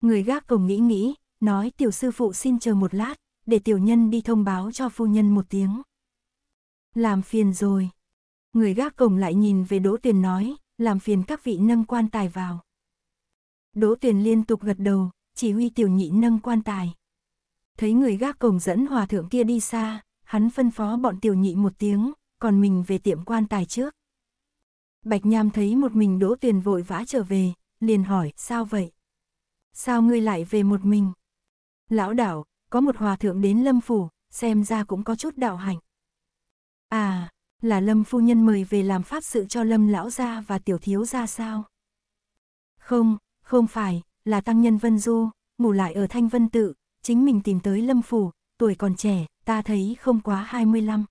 Người gác cổng nghĩ nghĩ, nói tiểu sư phụ xin chờ một lát, để tiểu nhân đi thông báo cho phu nhân một tiếng làm phiền rồi. Người gác cổng lại nhìn về Đỗ Tuyền nói, làm phiền các vị nâng quan tài vào. Đỗ Tuyền liên tục gật đầu, chỉ huy tiểu nhị nâng quan tài. Thấy người gác cổng dẫn hòa thượng kia đi xa, hắn phân phó bọn tiểu nhị một tiếng, còn mình về tiệm quan tài trước. Bạch Nham thấy một mình Đỗ Tuyền vội vã trở về, liền hỏi, sao vậy? Sao ngươi lại về một mình? Lão đảo, có một hòa thượng đến lâm phủ, xem ra cũng có chút đạo hạnh. À, là Lâm phu nhân mời về làm pháp sự cho Lâm lão gia và tiểu thiếu gia sao? Không, không phải, là tăng nhân Vân Du, ngủ lại ở Thanh Vân Tự, chính mình tìm tới Lâm phủ, tuổi còn trẻ, ta thấy không quá 25.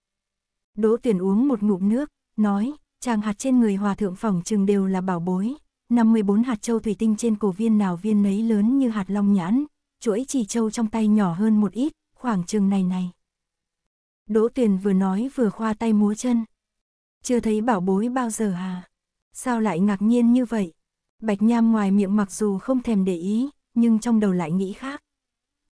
Đỗ Tuyển uống một ngụm nước, nói, chàng hạt trên người hòa thượng phòng chừng đều là bảo bối, 54 hạt châu thủy tinh trên cổ viên nào viên nấy lớn như hạt long nhãn, chuỗi chỉ châu trong tay nhỏ hơn một ít, khoảng chừng này này. Đỗ Tuyền vừa nói vừa khoa tay múa chân. Chưa thấy bảo bối bao giờ hà? Sao lại ngạc nhiên như vậy? Bạch Nham ngoài miệng mặc dù không thèm để ý, nhưng trong đầu lại nghĩ khác.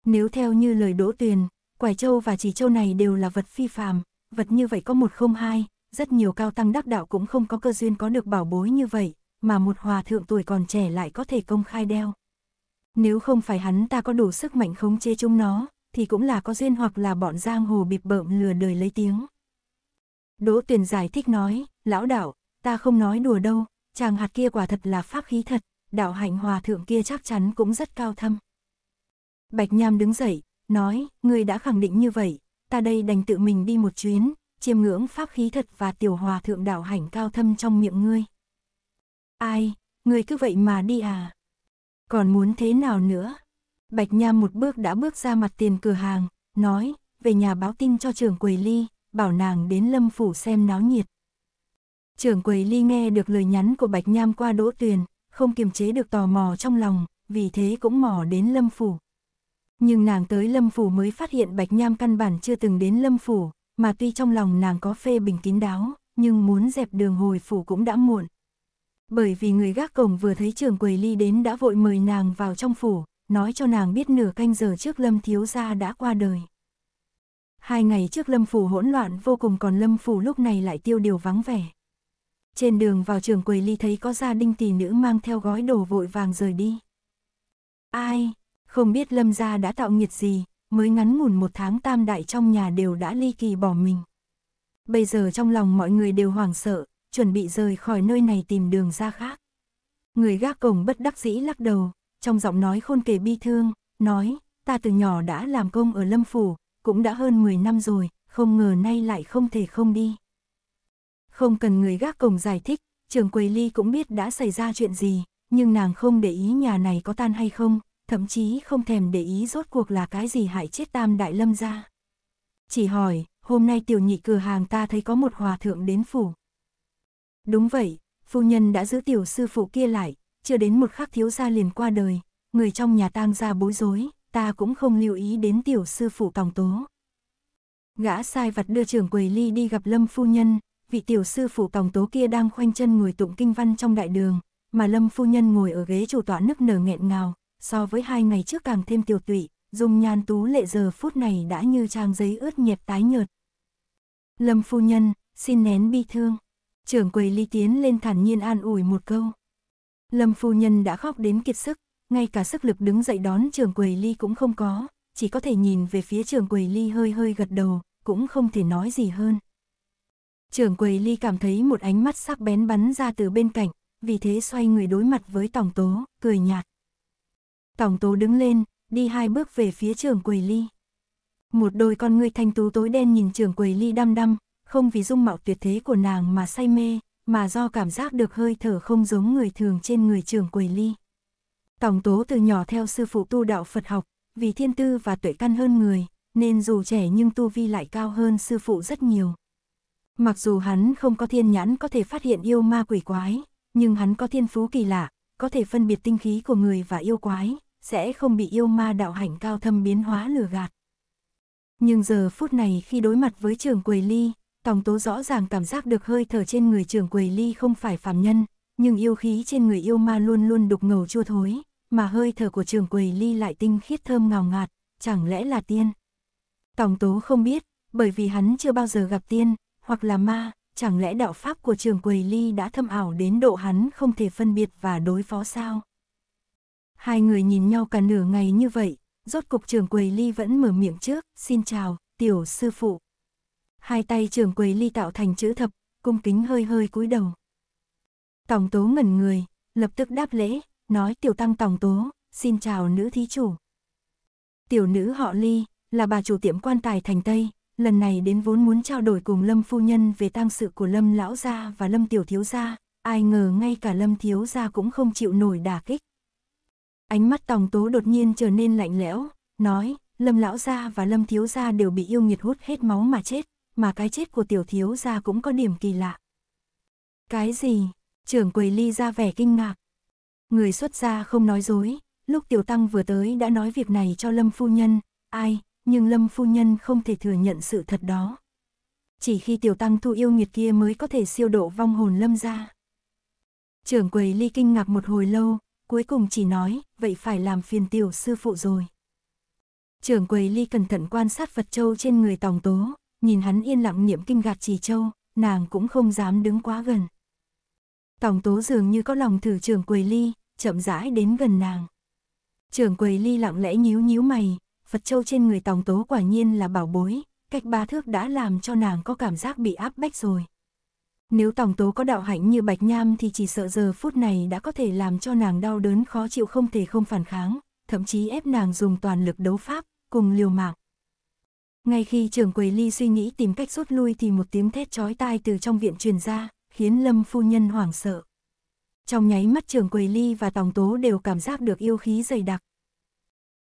Nếu theo như lời Đỗ Tuyền, Quải Châu và Chỉ Châu này đều là vật phi phàm, vật như vậy có một không hai, rất nhiều cao tăng đắc đạo cũng không có cơ duyên có được bảo bối như vậy, mà một hòa thượng tuổi còn trẻ lại có thể công khai đeo. Nếu không phải hắn ta có đủ sức mạnh khống chế chúng nó, thì cũng là có duyên hoặc là bọn giang hồ bịp bợm lừa đời lấy tiếng. Đỗ Tuyền giải thích nói, lão đạo, ta không nói đùa đâu, chàng hạt kia quả thật là pháp khí thật, đạo hạnh hòa thượng kia chắc chắn cũng rất cao thâm. Bạch Nham đứng dậy, nói, ngươi đã khẳng định như vậy, ta đây đành tự mình đi một chuyến, chiêm ngưỡng pháp khí thật và tiểu hòa thượng đạo hạnh cao thâm trong miệng ngươi. Ai, ngươi cứ vậy mà đi à? Còn muốn thế nào nữa? Bạch Nham một bước đã bước ra mặt tiền cửa hàng, nói, về nhà báo tin cho trưởng quầy ly, bảo nàng đến lâm phủ xem náo nhiệt. Trưởng quầy ly nghe được lời nhắn của Bạch Nham qua đỗ tuyền, không kiềm chế được tò mò trong lòng, vì thế cũng mò đến lâm phủ. Nhưng nàng tới lâm phủ mới phát hiện Bạch Nham căn bản chưa từng đến lâm phủ, mà tuy trong lòng nàng có phê bình kín đáo, nhưng muốn dẹp đường hồi phủ cũng đã muộn. Bởi vì người gác cổng vừa thấy trưởng quầy ly đến đã vội mời nàng vào trong phủ, nói cho nàng biết nửa canh giờ trước Lâm Thiếu Gia đã qua đời. Hai ngày trước Lâm Phủ hỗn loạn vô cùng còn Lâm Phủ lúc này lại tiêu điều vắng vẻ. Trên đường vào trường quầy ly thấy có gia đình tỷ nữ mang theo gói đồ vội vàng rời đi. Ai, không biết Lâm Gia đã tạo nghiệt gì, mới ngắn ngủn một tháng tam đại trong nhà đều đã ly kỳ bỏ mình. Bây giờ trong lòng mọi người đều hoảng sợ, chuẩn bị rời khỏi nơi này tìm đường ra khác. Người gác cổng bất đắc dĩ lắc đầu, trong giọng nói khôn kề bi thương, nói, ta từ nhỏ đã làm công ở Lâm Phủ, cũng đã hơn 10 năm rồi, không ngờ nay lại không thể không đi. Không cần người gác cổng giải thích, trường Quầy Ly cũng biết đã xảy ra chuyện gì, nhưng nàng không để ý nhà này có tan hay không, thậm chí không thèm để ý rốt cuộc là cái gì hại chết tam đại lâm ra. Chỉ hỏi, hôm nay tiểu nhị cửa hàng ta thấy có một hòa thượng đến phủ. Đúng vậy, phu nhân đã giữ tiểu sư phụ kia lại, chưa đến một khắc thiếu gia liền qua đời, người trong nhà tang ra bối rối, ta cũng không lưu ý đến tiểu sư phụ tòng tố. Gã sai vặt đưa trưởng quầy ly đi gặp Lâm Phu Nhân, vị tiểu sư phụ tòng tố kia đang khoanh chân ngồi tụng kinh văn trong đại đường, mà Lâm Phu Nhân ngồi ở ghế chủ tọa nức nở nghẹn ngào, so với hai ngày trước càng thêm tiểu tụy, dùng nhan tú lệ giờ phút này đã như trang giấy ướt nhẹp tái nhợt. Lâm Phu Nhân, xin nén bi thương. Trưởng quầy ly tiến lên thản nhiên an ủi một câu. Lâm phu nhân đã khóc đến kiệt sức, ngay cả sức lực đứng dậy đón trường quầy ly cũng không có, chỉ có thể nhìn về phía trường quầy ly hơi hơi gật đầu, cũng không thể nói gì hơn. Trường quầy ly cảm thấy một ánh mắt sắc bén bắn ra từ bên cạnh, vì thế xoay người đối mặt với tổng tố, cười nhạt. Tổng tố đứng lên, đi hai bước về phía trường quầy ly. Một đôi con người thanh tú tối đen nhìn trường quầy ly đăm đăm, không vì dung mạo tuyệt thế của nàng mà say mê, mà do cảm giác được hơi thở không giống người thường trên người trưởng quầy ly. Tổng tố từ nhỏ theo sư phụ tu đạo Phật học, vì thiên tư và tuệ căn hơn người, nên dù trẻ nhưng tu vi lại cao hơn sư phụ rất nhiều. Mặc dù hắn không có thiên nhãn có thể phát hiện yêu ma quỷ quái, nhưng hắn có thiên phú kỳ lạ, có thể phân biệt tinh khí của người và yêu quái, sẽ không bị yêu ma đạo hành cao thâm biến hóa lừa gạt. Nhưng giờ phút này khi đối mặt với trường quầy ly, Tòng tố rõ ràng cảm giác được hơi thở trên người trưởng quầy ly không phải phàm nhân, nhưng yêu khí trên người yêu ma luôn luôn đục ngầu chua thối, mà hơi thở của trưởng quầy ly lại tinh khiết thơm ngào ngạt, chẳng lẽ là tiên. Tòng tố không biết, bởi vì hắn chưa bao giờ gặp tiên, hoặc là ma, chẳng lẽ đạo pháp của trưởng quầy ly đã thâm ảo đến độ hắn không thể phân biệt và đối phó sao? Hai người nhìn nhau cả nửa ngày như vậy, rốt cục trưởng quầy ly vẫn mở miệng trước, xin chào, tiểu sư phụ hai tay trưởng quầy ly tạo thành chữ thập, cung kính hơi hơi cúi đầu. Tổng tố ngẩn người, lập tức đáp lễ, nói tiểu tăng tổng tố, xin chào nữ thí chủ. Tiểu nữ họ ly, là bà chủ tiệm quan tài thành Tây, lần này đến vốn muốn trao đổi cùng Lâm phu nhân về tang sự của Lâm lão gia và Lâm tiểu thiếu gia, ai ngờ ngay cả Lâm thiếu gia cũng không chịu nổi đả kích. Ánh mắt Tòng Tố đột nhiên trở nên lạnh lẽo, nói, Lâm lão gia và Lâm thiếu gia đều bị yêu nghiệt hút hết máu mà chết, mà cái chết của tiểu thiếu gia cũng có điểm kỳ lạ. Cái gì? Trưởng quầy ly ra vẻ kinh ngạc. Người xuất gia không nói dối, lúc tiểu tăng vừa tới đã nói việc này cho Lâm Phu Nhân, ai, nhưng Lâm Phu Nhân không thể thừa nhận sự thật đó. Chỉ khi tiểu tăng thu yêu nghiệt kia mới có thể siêu độ vong hồn Lâm ra. Trưởng quầy ly kinh ngạc một hồi lâu, cuối cùng chỉ nói, vậy phải làm phiền tiểu sư phụ rồi. Trưởng quầy ly cẩn thận quan sát Phật Châu trên người Tòng Tố, nhìn hắn yên lặng niệm kinh gạt trì châu, nàng cũng không dám đứng quá gần. Tổng tố dường như có lòng thử trường quầy ly, chậm rãi đến gần nàng. trường quầy ly lặng lẽ nhíu nhíu mày, Phật châu trên người tổng tố quả nhiên là bảo bối, cách ba thước đã làm cho nàng có cảm giác bị áp bách rồi. Nếu tổng tố có đạo hạnh như Bạch Nham thì chỉ sợ giờ phút này đã có thể làm cho nàng đau đớn khó chịu không thể không phản kháng, thậm chí ép nàng dùng toàn lực đấu pháp, cùng liều mạng, ngay khi trưởng quầy ly suy nghĩ tìm cách rút lui thì một tiếng thét chói tai từ trong viện truyền ra, khiến Lâm phu nhân hoảng sợ. Trong nháy mắt trưởng quầy ly và tổng Tố đều cảm giác được yêu khí dày đặc.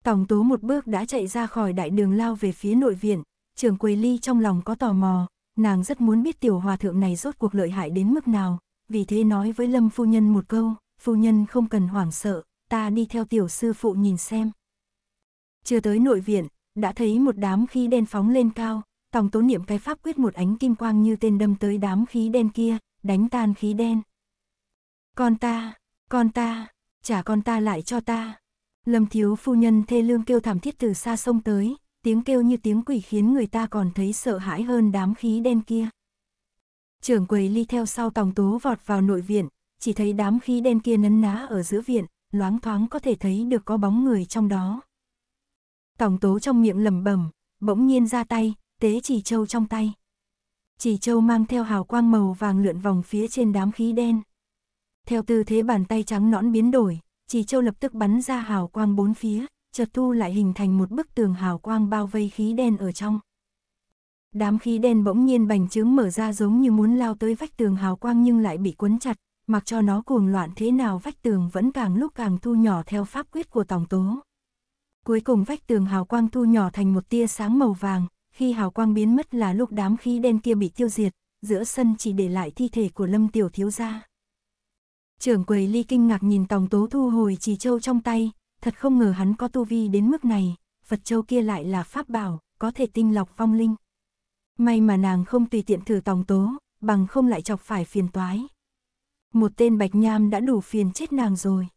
tổng Tố một bước đã chạy ra khỏi đại đường lao về phía nội viện, trưởng quầy ly trong lòng có tò mò, nàng rất muốn biết tiểu hòa thượng này rốt cuộc lợi hại đến mức nào, vì thế nói với Lâm phu nhân một câu, phu nhân không cần hoảng sợ, ta đi theo tiểu sư phụ nhìn xem. Chưa tới nội viện, đã thấy một đám khí đen phóng lên cao, tòng tố niệm cái pháp quyết một ánh kim quang như tên đâm tới đám khí đen kia, đánh tan khí đen. Con ta, con ta, trả con ta lại cho ta. Lâm thiếu phu nhân thê lương kêu thảm thiết từ xa sông tới, tiếng kêu như tiếng quỷ khiến người ta còn thấy sợ hãi hơn đám khí đen kia. Trưởng quầy ly theo sau tòng tố vọt vào nội viện, chỉ thấy đám khí đen kia nấn ná ở giữa viện, loáng thoáng có thể thấy được có bóng người trong đó. Tòng tố trong miệng lầm bẩm bỗng nhiên ra tay, tế chỉ châu trong tay. Chỉ châu mang theo hào quang màu vàng lượn vòng phía trên đám khí đen. Theo tư thế bàn tay trắng nõn biến đổi, chỉ châu lập tức bắn ra hào quang bốn phía, chợt thu lại hình thành một bức tường hào quang bao vây khí đen ở trong. Đám khí đen bỗng nhiên bành trướng mở ra giống như muốn lao tới vách tường hào quang nhưng lại bị cuốn chặt, mặc cho nó cuồng loạn thế nào vách tường vẫn càng lúc càng thu nhỏ theo pháp quyết của tổng tố cuối cùng vách tường hào quang thu nhỏ thành một tia sáng màu vàng, khi hào quang biến mất là lúc đám khí đen kia bị tiêu diệt, giữa sân chỉ để lại thi thể của Lâm Tiểu Thiếu Gia. Trưởng quầy ly kinh ngạc nhìn Tòng Tố thu hồi trì châu trong tay, thật không ngờ hắn có tu vi đến mức này, Phật châu kia lại là pháp bảo, có thể tinh lọc phong linh. May mà nàng không tùy tiện thử Tòng Tố, bằng không lại chọc phải phiền toái. Một tên bạch nham đã đủ phiền chết nàng rồi.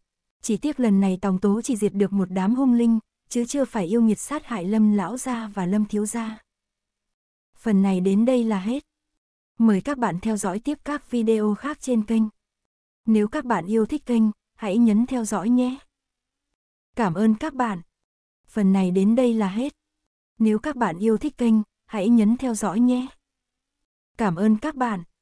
Chỉ tiếc lần này Tòng Tố chỉ diệt được một đám hung linh, chứ chưa phải yêu nghiệt sát hại Lâm lão gia và Lâm thiếu gia. Phần này đến đây là hết. Mời các bạn theo dõi tiếp các video khác trên kênh. Nếu các bạn yêu thích kênh, hãy nhấn theo dõi nhé. Cảm ơn các bạn. Phần này đến đây là hết. Nếu các bạn yêu thích kênh, hãy nhấn theo dõi nhé. Cảm ơn các bạn.